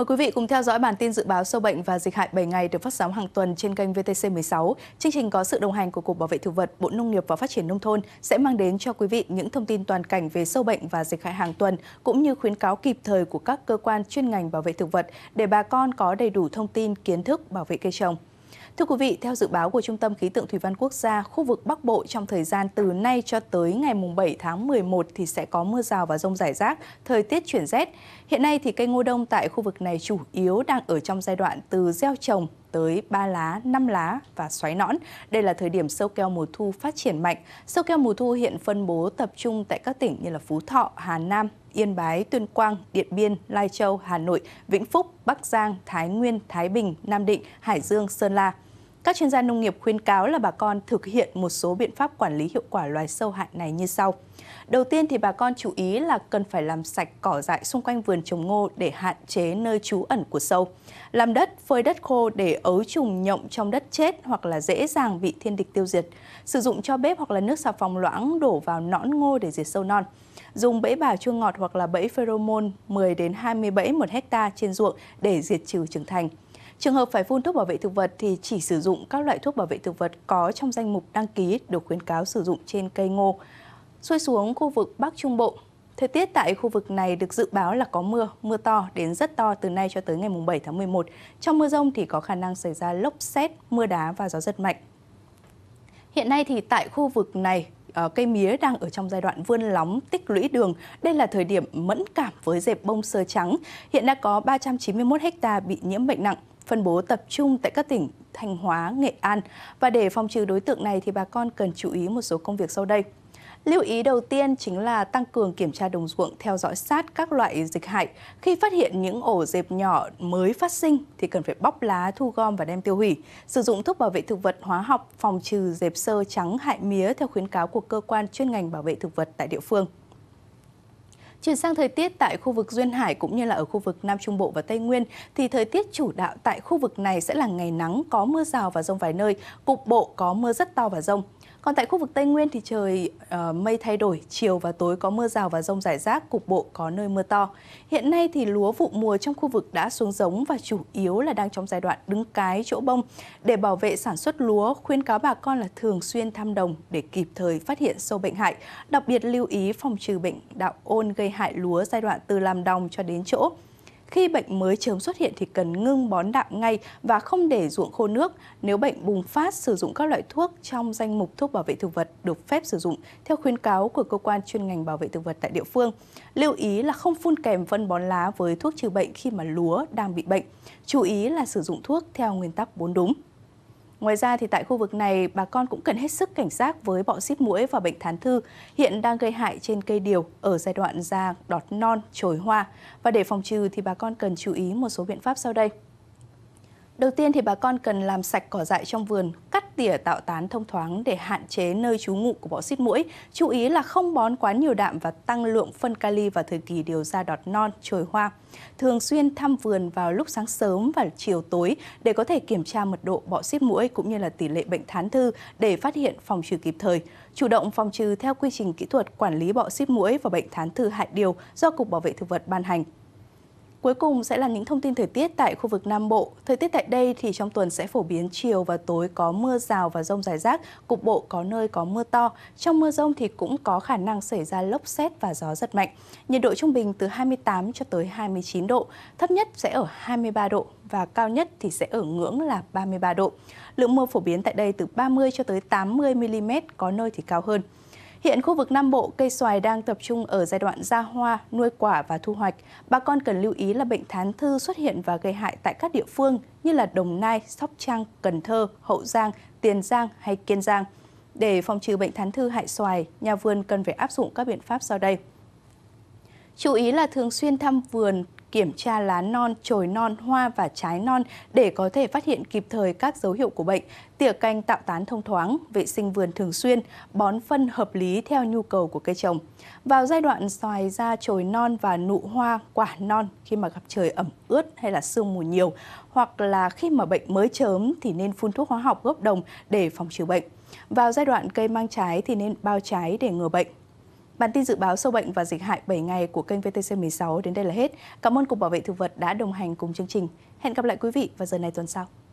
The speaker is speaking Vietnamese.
Mời quý vị cùng theo dõi bản tin dự báo sâu bệnh và dịch hại 7 ngày được phát sóng hàng tuần trên kênh VTC16. Chương trình có sự đồng hành của Cục Bảo vệ Thực vật, Bộ Nông nghiệp và Phát triển Nông thôn sẽ mang đến cho quý vị những thông tin toàn cảnh về sâu bệnh và dịch hại hàng tuần, cũng như khuyến cáo kịp thời của các cơ quan chuyên ngành bảo vệ thực vật để bà con có đầy đủ thông tin, kiến thức bảo vệ cây trồng. Thưa quý vị, theo dự báo của Trung tâm Khí tượng Thủy văn Quốc gia, khu vực Bắc Bộ trong thời gian từ nay cho tới ngày 7 tháng 11 thì sẽ có mưa rào và rông rải rác, thời tiết chuyển rét. Hiện nay thì cây ngô đông tại khu vực này chủ yếu đang ở trong giai đoạn từ gieo trồng tới 3 lá, 5 lá và xoáy nõn. Đây là thời điểm sâu keo mùa thu phát triển mạnh. Sâu keo mùa thu hiện phân bố tập trung tại các tỉnh như là Phú Thọ, Hà Nam, Yên Bái, Tuyên Quang, Điện Biên, Lai Châu, Hà Nội, Vĩnh Phúc, Bắc Giang, Thái Nguyên, Thái Bình, Nam Định, Hải Dương, Sơn La. Các chuyên gia nông nghiệp khuyên cáo là bà con thực hiện một số biện pháp quản lý hiệu quả loài sâu hại này như sau. Đầu tiên thì bà con chú ý là cần phải làm sạch cỏ dại xung quanh vườn trồng ngô để hạn chế nơi trú ẩn của sâu. Làm đất, phơi đất khô để ấu trùng nhộng trong đất chết hoặc là dễ dàng bị thiên địch tiêu diệt. Sử dụng cho bếp hoặc là nước xà phòng loãng đổ vào nõn ngô để diệt sâu non. Dùng bẫy bà chua ngọt hoặc là bẫy pheromone 10 đến 20 bẫy một hecta trên ruộng để diệt trừ trưởng thành. Trường hợp phải phun thuốc bảo vệ thực vật thì chỉ sử dụng các loại thuốc bảo vệ thực vật có trong danh mục đăng ký được khuyến cáo sử dụng trên cây ngô. Xuôi xuống khu vực Bắc Trung Bộ, Thời tiết tại khu vực này được dự báo là có mưa, mưa to đến rất to từ nay cho tới ngày 7 tháng 11. Trong mưa rông thì có khả năng xảy ra lốc xét, mưa đá và gió giật mạnh. Hiện nay thì tại khu vực này, ờ, cây mía đang ở trong giai đoạn vươn lóng tích lũy đường. Đây là thời điểm mẫn cảm với dẹp bông sơ trắng. Hiện đã có 391 ha bị nhiễm bệnh nặng phân bố tập trung tại các tỉnh Thanh Hóa, Nghệ An. Và để phòng trừ đối tượng này thì bà con cần chú ý một số công việc sau đây. Lưu ý đầu tiên chính là tăng cường kiểm tra đồng ruộng theo dõi sát các loại dịch hại. Khi phát hiện những ổ dẹp nhỏ mới phát sinh thì cần phải bóc lá, thu gom và đem tiêu hủy. Sử dụng thuốc bảo vệ thực vật hóa học phòng trừ dẹp sơ trắng hại mía theo khuyến cáo của cơ quan chuyên ngành bảo vệ thực vật tại địa phương. Chuyển sang thời tiết tại khu vực Duyên Hải cũng như là ở khu vực Nam Trung Bộ và Tây Nguyên thì thời tiết chủ đạo tại khu vực này sẽ là ngày nắng có mưa rào và rông vài nơi, cục bộ có mưa rất to và rông, còn tại khu vực Tây Nguyên thì trời uh, mây thay đổi, chiều và tối có mưa rào và rông rải rác, cục bộ có nơi mưa to. Hiện nay thì lúa vụ mùa trong khu vực đã xuống giống và chủ yếu là đang trong giai đoạn đứng cái chỗ bông. Để bảo vệ sản xuất lúa, khuyên cáo bà con là thường xuyên thăm đồng để kịp thời phát hiện sâu bệnh hại, đặc biệt lưu ý phòng trừ bệnh đạo ôn gây hại lúa giai đoạn từ làm đồng cho đến chỗ. Khi bệnh mới chớm xuất hiện thì cần ngưng bón đạm ngay và không để ruộng khô nước. Nếu bệnh bùng phát, sử dụng các loại thuốc trong danh mục thuốc bảo vệ thực vật được phép sử dụng theo khuyến cáo của cơ quan chuyên ngành bảo vệ thực vật tại địa phương. Lưu ý là không phun kèm phân bón lá với thuốc trừ bệnh khi mà lúa đang bị bệnh. Chú ý là sử dụng thuốc theo nguyên tắc bốn đúng. Ngoài ra thì tại khu vực này, bà con cũng cần hết sức cảnh giác với bọ xít muỗi và bệnh thán thư hiện đang gây hại trên cây điều ở giai đoạn ra đọt non, trồi hoa. Và để phòng trừ thì bà con cần chú ý một số biện pháp sau đây. Đầu tiên thì bà con cần làm sạch cỏ dại trong vườn, cắt tỉa tạo tán thông thoáng để hạn chế nơi trú ngụ của bọ xít mũi. Chú ý là không bón quá nhiều đạm và tăng lượng phân kali vào thời kỳ điều ra đọt non, trồi hoa. Thường xuyên thăm vườn vào lúc sáng sớm và chiều tối để có thể kiểm tra mật độ bọ xít mũi cũng như là tỷ lệ bệnh thán thư để phát hiện phòng trừ kịp thời. Chủ động phòng trừ theo quy trình kỹ thuật quản lý bọ xít mũi và bệnh thán thư hại điều do Cục Bảo vệ Thực vật ban hành. Cuối cùng sẽ là những thông tin thời tiết tại khu vực Nam Bộ. Thời tiết tại đây thì trong tuần sẽ phổ biến chiều và tối có mưa rào và rông rải rác, cục bộ có nơi có mưa to. Trong mưa rông thì cũng có khả năng xảy ra lốc xét và gió giật mạnh. Nhiệt độ trung bình từ 28 cho tới 29 độ, thấp nhất sẽ ở 23 độ và cao nhất thì sẽ ở ngưỡng là 33 độ. Lượng mưa phổ biến tại đây từ 30 cho tới 80 mm, có nơi thì cao hơn. Hiện khu vực Nam Bộ, cây xoài đang tập trung ở giai đoạn ra hoa, nuôi quả và thu hoạch. Bà con cần lưu ý là bệnh thán thư xuất hiện và gây hại tại các địa phương như là Đồng Nai, Sóc Trăng, Cần Thơ, Hậu Giang, Tiền Giang hay Kiên Giang. Để phòng trừ bệnh thán thư hại xoài, nhà vườn cần phải áp dụng các biện pháp sau đây. Chú ý là thường xuyên thăm vườn kiểm tra lá non, chồi non, hoa và trái non để có thể phát hiện kịp thời các dấu hiệu của bệnh, tỉa canh tạo tán thông thoáng, vệ sinh vườn thường xuyên, bón phân hợp lý theo nhu cầu của cây trồng. Vào giai đoạn xoài ra chồi non và nụ hoa, quả non khi mà gặp trời ẩm ướt hay là sương mù nhiều, hoặc là khi mà bệnh mới chớm thì nên phun thuốc hóa học gốc đồng để phòng trừ bệnh. Vào giai đoạn cây mang trái thì nên bao trái để ngừa bệnh. Bản tin dự báo sâu bệnh và dịch hại 7 ngày của kênh VTC16 đến đây là hết. Cảm ơn Cục Bảo vệ Thực vật đã đồng hành cùng chương trình. Hẹn gặp lại quý vị vào giờ này tuần sau.